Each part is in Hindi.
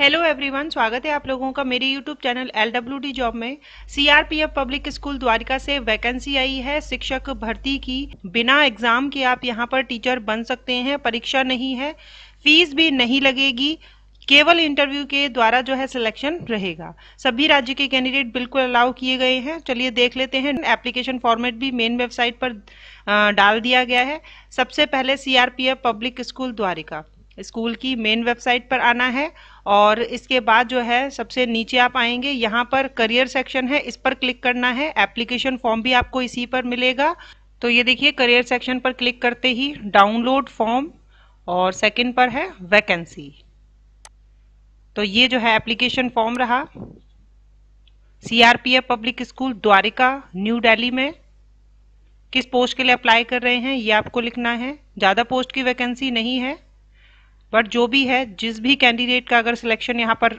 हेलो एवरीवन स्वागत है आप लोगों का मेरे यूट्यूब चैनल एल जॉब में सीआरपीएफ पब्लिक स्कूल द्वारिका से वैकेंसी आई है शिक्षक भर्ती की बिना एग्जाम के आप यहां पर टीचर बन सकते हैं परीक्षा नहीं है फीस भी नहीं लगेगी केवल इंटरव्यू के द्वारा जो है सिलेक्शन रहेगा सभी राज्य के कैंडिडेट बिल्कुल अलाउ किए गए हैं चलिए देख लेते हैं एप्लीकेशन फॉर्मेट भी मेन वेबसाइट पर डाल दिया गया है सबसे पहले CRPF public school Dwarka school की मेन वेबसाइट पर आना है और इसके बाद जो है सबसे नीचे आप आएंगे यहाँ पर करियर सेक्शन है इस पर क्लिक करना है एप्लीकेशन फॉर्म भी आपको इसी पर मिलेगा तो ये देखिए करियर सेक्शन पर क्लिक करते ही डाउनलोड फॉर्म और सेकंड पर है वैकेंसी तो ये जो है एप्लीकेशन फॉर्म रहा CRPF public school Dwarka New Delhi में किस पोस्ट के लिए अप्लाई कर रहे हैं ये आपको लिखना है ज़्यादा पोस्ट की वैकेंसी नहीं है बट जो भी है जिस भी कैंडिडेट का अगर सिलेक्शन यहाँ पर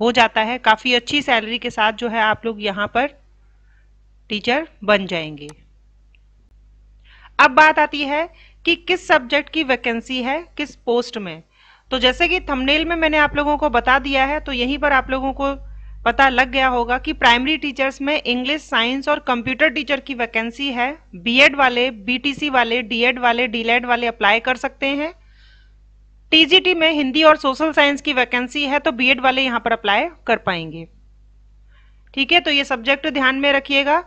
हो जाता है काफ़ी अच्छी सैलरी के साथ जो है आप लोग यहाँ पर टीचर बन जाएंगे अब बात आती है कि किस सब्जेक्ट की वैकेंसी है किस पोस्ट में तो जैसे कि थंबनेल में मैंने आप लोगों को बता दिया है तो यहीं पर आप लोगों को पता लग गया होगा कि प्राइमरी टीचर्स में इंग्लिश साइंस और कंप्यूटर टीचर की वैकेंसी है बीएड वाले बीटीसी वाले डीएड वाले डीलेड वाले अप्लाई कर सकते हैं टीजीटी में हिंदी और सोशल साइंस की वैकेंसी है तो बीएड वाले यहाँ पर अप्लाई कर पाएंगे ठीक है तो ये सब्जेक्ट ध्यान में रखिएगा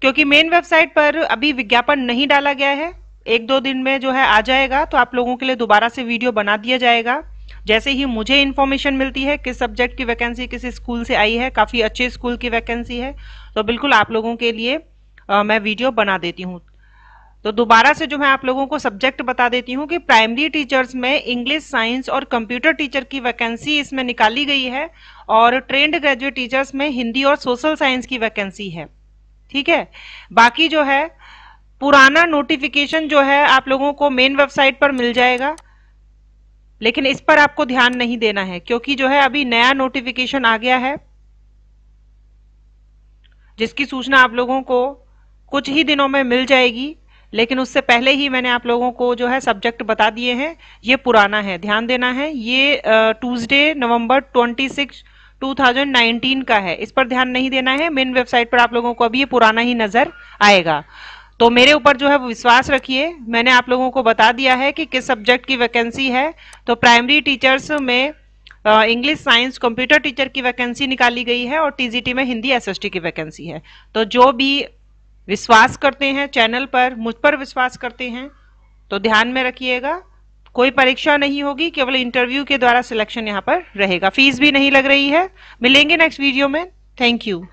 क्योंकि मेन वेबसाइट पर अभी विज्ञापन नहीं डाला गया है एक दो दिन में जो है आ जाएगा तो आप लोगों के लिए दोबारा से वीडियो बना दिया जाएगा जैसे ही मुझे इन्फॉर्मेशन मिलती है किस सब्जेक्ट की वैकेंसी किस स्कूल से आई है काफ़ी अच्छे स्कूल की वैकेंसी है तो बिल्कुल आप लोगों के लिए आ, मैं वीडियो बना देती हूँ तो दोबारा से जो मैं आप लोगों को सब्जेक्ट बता देती हूँ कि प्राइमरी टीचर्स में इंग्लिश साइंस और कंप्यूटर टीचर की वैकेंसी इसमें निकाली गई है और ट्रेंड ग्रेजुएट टीचर्स में हिंदी और सोशल साइंस की वैकेंसी है ठीक है बाकी जो है पुराना नोटिफिकेशन जो है आप लोगों को मेन वेबसाइट पर मिल जाएगा लेकिन इस पर आपको ध्यान नहीं देना है क्योंकि जो है अभी नया नोटिफिकेशन आ गया है जिसकी सूचना आप लोगों को कुछ ही दिनों में मिल जाएगी लेकिन उससे पहले ही मैंने आप लोगों को जो है सब्जेक्ट बता दिए हैं ये पुराना है ध्यान देना है ये ट्यूसडे नवंबर 26 2019 का है इस पर ध्यान नहीं देना है मेन वेबसाइट पर आप लोगों को अभी ये पुराना ही नजर आएगा तो मेरे ऊपर जो है विश्वास रखिए मैंने आप लोगों को बता दिया है कि किस सब्जेक्ट की वैकेंसी है तो प्राइमरी टीचर्स में इंग्लिश साइंस कंप्यूटर टीचर की वैकेंसी निकाली गई है और टीजीटी में हिंदी एसएसटी की वैकेंसी है तो जो भी विश्वास करते हैं चैनल पर मुझ पर विश्वास करते हैं तो ध्यान में रखिएगा कोई परीक्षा नहीं होगी केवल इंटरव्यू के द्वारा सिलेक्शन यहाँ पर रहेगा फीस भी नहीं लग रही है मिलेंगे नेक्स्ट वीडियो में थैंक यू